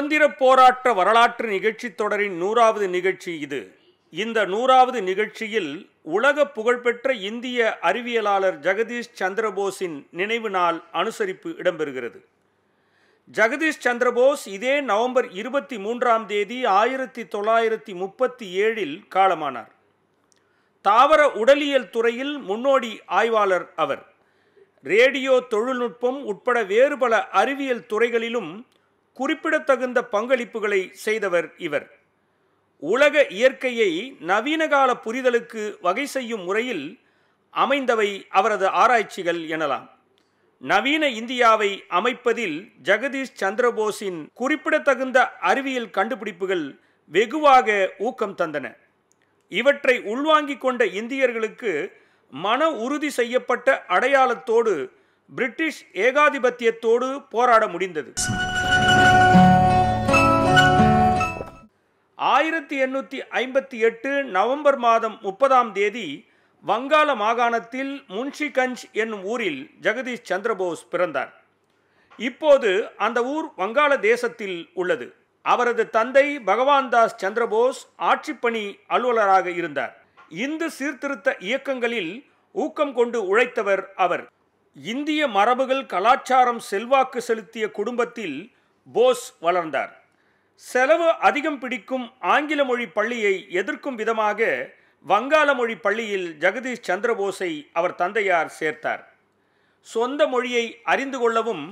சுதந்திர போராட்ட வரலாற்று நிகழ்ச்சி தொடரின் நூறாவது நிகழ்ச்சி இது இந்த நூறாவது நிகழ்ச்சியில் உலக புகழ்பெற்ற இந்திய அறிவியலாளர் ஜெகதீஷ் சந்திரபோஸின் நினைவு நாள் அனுசரிப்பு இடம்பெறுகிறது ஜெகதீஷ் சந்திரபோஸ் இதே நவம்பர் இருபத்தி மூன்றாம் தேதி ஆயிரத்தி தொள்ளாயிரத்தி முப்பத்தி ஏழில் காலமானார் தாவர உடலியல் துறையில் முன்னோடி ஆய்வாளர் அவர் ரேடியோ தொழில்நுட்பம் உட்பட வேறு பல அறிவியல் துறைகளிலும் குறிப்பிடத்தகுந்த பங்களிப்புகளை செய்தவர் இவர் உலக இயற்கையை நவீன கால புரிதலுக்கு வகை செய்யும் முறையில் அமைந்தவை அவரது ஆராய்ச்சிகள் எனலாம் நவீன இந்தியாவை அமைப்பதில் ஜெகதீஷ் சந்திரபோஸின் குறிப்பிடத்தகுந்த அறிவியல் கண்டுபிடிப்புகள் வெகுவாக ஊக்கம் தந்தன இவற்றை உள்வாங்கிக் கொண்ட இந்தியர்களுக்கு மன உறுதி செய்யப்பட்ட அடையாளத்தோடு பிரிட்டிஷ் ஏகாதிபத்தியத்தோடு போராட முடிந்தது ஆயிரத்தி எண்ணூற்றி ஐம்பத்தி எட்டு நவம்பர் மாதம் முப்பதாம் தேதி வங்காள மாகாணத்தில் முன்ஷிகஞ்ச் என்னும் ஊரில் ஜெகதீஷ் சந்திரபோஸ் பிறந்தார் இப்போது அந்த ஊர் வங்காள தேசத்தில் உள்ளது அவரது தந்தை பகவான் தாஸ் சந்திரபோஸ் ஆட்சிப்பணி அலுவலராக இருந்தார் இந்து சீர்திருத்த இயக்கங்களில் ஊக்கம் கொண்டு உழைத்தவர் அவர் இந்திய மரபுகள் கலாச்சாரம் செல்வாக்கு செலுத்திய குடும்பத்தில் போஸ் வளர்ந்தார் செலவு அதிகம் பிடிக்கும் ஆங்கில மொழி பள்ளியை எதிர்க்கும் விதமாக வங்காள மொழி பள்ளியில் ஜெகதீஷ் சந்திரபோஸை அவர் தந்தையார் சேர்த்தார் சொந்த மொழியை அறிந்து கொள்ளவும்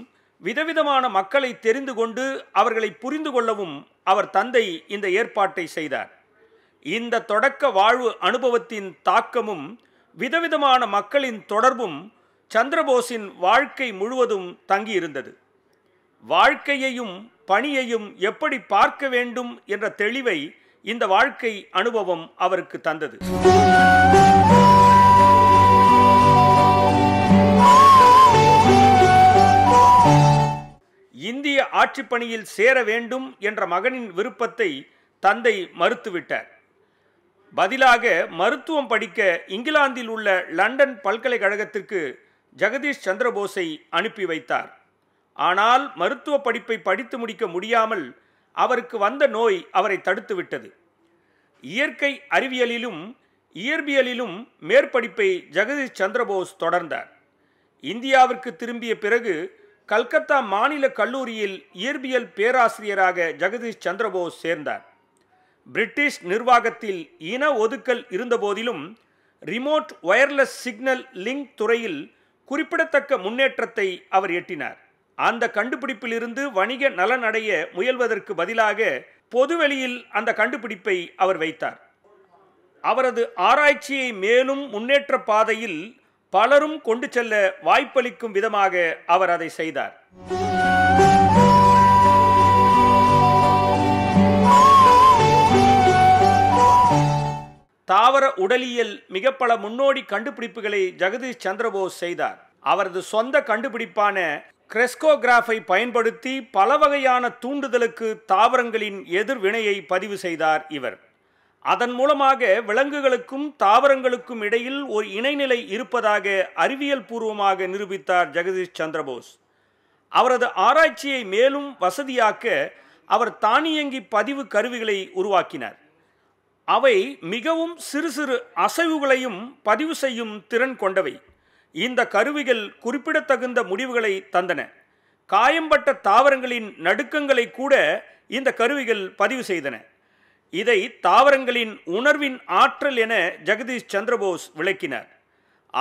விதவிதமான மக்களை தெரிந்து கொண்டு அவர்களை புரிந்து கொள்ளவும் அவர் தந்தை இந்த ஏற்பாட்டை செய்தார் இந்த தொடக்க வாழ்வு அனுபவத்தின் தாக்கமும் விதவிதமான மக்களின் தொடர்பும் சந்திரபோஸின் வாழ்க்கை முழுவதும் தங்கியிருந்தது வாழ்க்கையையும் பணியையும் எப்படி பார்க்க வேண்டும் என்ற தெளிவை இந்த வாழ்க்கை அனுபவம் அவருக்கு தந்தது இந்திய ஆட்சிப்பணியில் சேர வேண்டும் என்ற மகனின் விருப்பத்தை தந்தை மறுத்துவிட்டார் பதிலாக மருத்துவம் படிக்க இங்கிலாந்தில் உள்ள லண்டன் பல்கலைக்கழகத்திற்கு ஜெகதீஷ் சந்திரபோஸை அனுப்பி வைத்தார் ஆனால் மருத்துவ படிப்பை படித்து முடிக்க முடியாமல் அவருக்கு வந்த நோய் அவரை தடுத்துவிட்டது இயற்கை அறிவியலிலும் இயற்பியலிலும் மேற்படிப்பை ஜெகதீஷ் சந்திரபோஸ் தொடர்ந்தார் இந்தியாவிற்கு திரும்பிய பிறகு கல்கத்தா மாநில கல்லூரியில் இயற்பியல் பேராசிரியராக ஜெகதீஷ் சந்திரபோஸ் சேர்ந்தார் பிரிட்டிஷ் நிர்வாகத்தில் இன ஒதுக்கல் இருந்தபோதிலும் ரிமோட் ஒயர்லெஸ் சிக்னல் லிங்க் துறையில் குறிப்பிடத்தக்க முன்னேற்றத்தை அவர் எட்டினார் அந்த கண்டுபிடிப்பிலிருந்து வணிக நலனடைய முயல்வதற்கு பதிலாக பொதுவெளியில் அந்த கண்டுபிடிப்பை அவர் வைத்தார் அவரது ஆராய்ச்சியை மேலும் முன்னேற்ற பாதையில் பலரும் கொண்டு செல்ல வாய்ப்பளிக்கும் விதமாக அவர் அதை செய்தார் தாவர உடலியல் மிக பல முன்னோடி கண்டுபிடிப்புகளை ஜெகதீஷ் சந்திரபோஸ் செய்தார் அவரது சொந்த கண்டுபிடிப்பான கிரெஸ்கோகிராஃபை பயன்படுத்தி பல வகையான தூண்டுதலுக்கு தாவரங்களின் எதிர்வினையை பதிவு செய்தார் இவர் அதன் மூலமாக விலங்குகளுக்கும் தாவரங்களுக்கும் இடையில் ஒரு இணைநிலை இருப்பதாக அறிவியல் பூர்வமாக நிரூபித்தார் ஜெகதீஷ் சந்திரபோஸ் அவரது ஆராய்ச்சியை மேலும் வசதியாக்க அவர் தானியங்கி பதிவு கருவிகளை உருவாக்கினார் அவை மிகவும் சிறு சிறு அசைவுகளையும் பதிவு செய்யும் திறன் கொண்டவை இந்த கருவிகள் குறிப்பிடத்தகுந்த முடிவுகளை தந்தன காயம்பட்ட தாவரங்களின் நடுக்கங்களை கூட இந்த கருவிகள் பதிவு செய்தன இதை தாவரங்களின் உணர்வின் ஆற்றல் என ஜெகதீஷ் சந்திரபோஸ் விளக்கினார்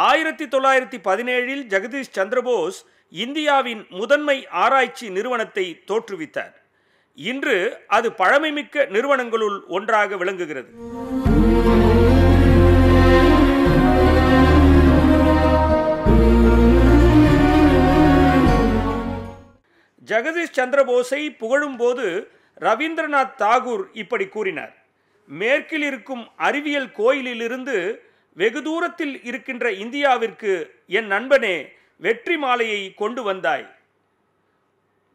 ஆயிரத்தி தொள்ளாயிரத்தி பதினேழில் ஜெகதீஷ் சந்திரபோஸ் இந்தியாவின் முதன்மை ஆராய்ச்சி நிறுவனத்தை தோற்றுவித்தார் இன்று அது பழமைமிக்க நிறுவனங்களுள் ஒன்றாக விளங்குகிறது ஜெகதீஷ் சந்திரபோஸை புகழும்போது ரவீந்திரநாத் தாகூர் இப்படி கூறினார் மேற்கில் இருக்கும் அறிவியல் கோயிலிலிருந்து வெகு தூரத்தில் இருக்கின்ற இந்தியாவிற்கு என் நண்பனே வெற்றி மாலையை கொண்டு வந்தாய்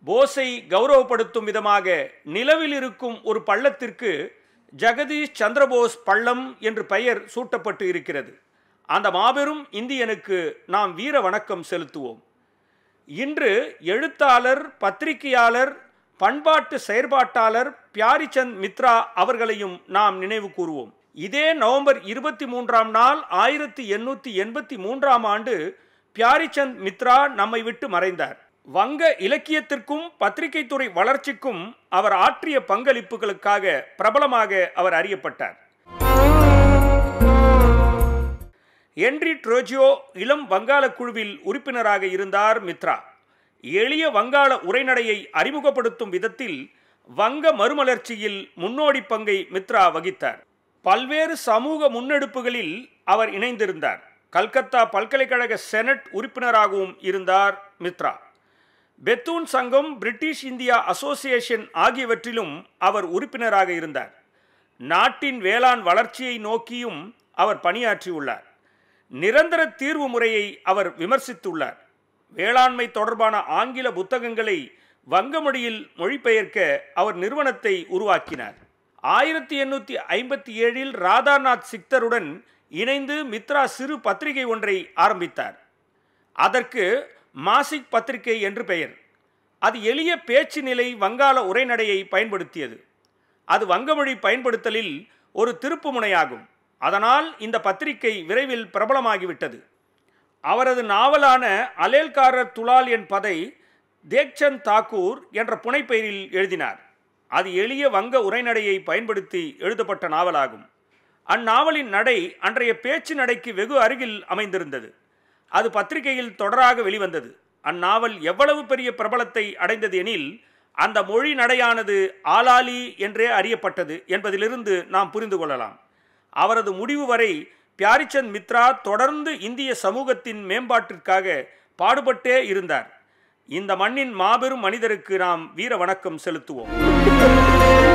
போஸை கௌரவப்படுத்தும் விதமாக நிலவில் இருக்கும் ஒரு பள்ளத்திற்கு ஜெகதீஷ் சந்திரபோஸ் பள்ளம் என்று பெயர் சூட்டப்பட்டு இருக்கிறது அந்த மாபெரும் இந்தியனுக்கு நாம் வீர வணக்கம் செலுத்துவோம் இன்று எழுத்தாளர் பத்திரிகையாளர் பண்பாட்டு செயற்பாட்டாளர் பியாரிச்சந்த் மித்ரா அவர்களையும் நாம் நினைவு கூறுவோம் இதே நவம்பர் இருபத்தி மூன்றாம் நாள் ஆயிரத்தி எண்ணூத்தி எண்பத்தி மூன்றாம் ஆண்டு பியாரிச்சந்த் மித்ரா நம்மை விட்டு மறைந்தார் வங்க இலக்கியத்திற்கும் பத்திரிகை துறை வளர்ச்சிக்கும் அவர் ஆற்றிய பங்களிப்புகளுக்காக பிரபலமாக அவர் அறியப்பட்டார் என்றி ட்ரோஜியோ இளம் வங்காள குழுவில் உறுப்பினராக இருந்தார் மித்ரா எளிய வங்காள உரைநடையை அறிமுகப்படுத்தும் விதத்தில் வங்க மறுமலர்ச்சியில் முன்னோடி பங்கை மித்ரா வகித்தார் பல்வேறு சமூக முன்னெடுப்புகளில் அவர் இணைந்திருந்தார் கல்கத்தா பல்கலைக்கழக செனட் உறுப்பினராகவும் இருந்தார் மித்ரா பெத்தூன் சங்கம் பிரிட்டிஷ் இந்தியா அசோசியேஷன் ஆகியவற்றிலும் அவர் உறுப்பினராக இருந்தார் நாட்டின் வேளாண் வளர்ச்சியை நோக்கியும் அவர் பணியாற்றியுள்ளார் நிரந்தர தீர்வு முறையை அவர் விமர்சித்துள்ளார் வேளாண்மை தொடர்பான ஆங்கில புத்தகங்களை வங்கமொழியில் மொழிபெயர்க்க அவர் நிறுவனத்தை உருவாக்கினார் ஆயிரத்தி எண்ணூற்றி ஐம்பத்தி ஏழில் ராதாநாத் சிக்தருடன் இணைந்து மித்ரா சிறு பத்திரிகை ஒன்றை ஆரம்பித்தார் அதற்கு மாசிக் பத்திரிகை என்று பெயர் அது எளிய பேச்சு நிலை வங்காள உரைநடையை பயன்படுத்தியது அது வங்கமொழி பயன்படுத்தலில் ஒரு திருப்புமுனையாகும் அதனால் இந்த பத்திரிகை விரைவில் பிரபலமாகிவிட்டது அவரது நாவலான அலேல்காரர் துலால் என் பதை தேக்சந்த் தாக்கூர் என்ற புனைப்பெயரில் எழுதினார் அது எளிய வங்க உரைநடையை பயன்படுத்தி எழுதப்பட்ட நாவலாகும் அந்நாவலின் நடை அன்றைய பேச்சு நடைக்கு வெகு அருகில் அமைந்திருந்தது அது பத்திரிகையில் தொடராக வெளிவந்தது அந்நாவல் எவ்வளவு பெரிய பிரபலத்தை அடைந்தது எனில் அந்த மொழி நடையானது ஆலாலி என்றே அறியப்பட்டது என்பதிலிருந்து நாம் புரிந்து கொள்ளலாம் அவரது முடிவு வரை பியாரிச்சந்த் மித்ரா தொடர்ந்து இந்திய சமூகத்தின் மேம்பாட்டிற்காக பாடுபட்டே இருந்தார் இந்த மண்ணின் மாபெரும் மனிதருக்கு நாம் வீர வணக்கம் செலுத்துவோம்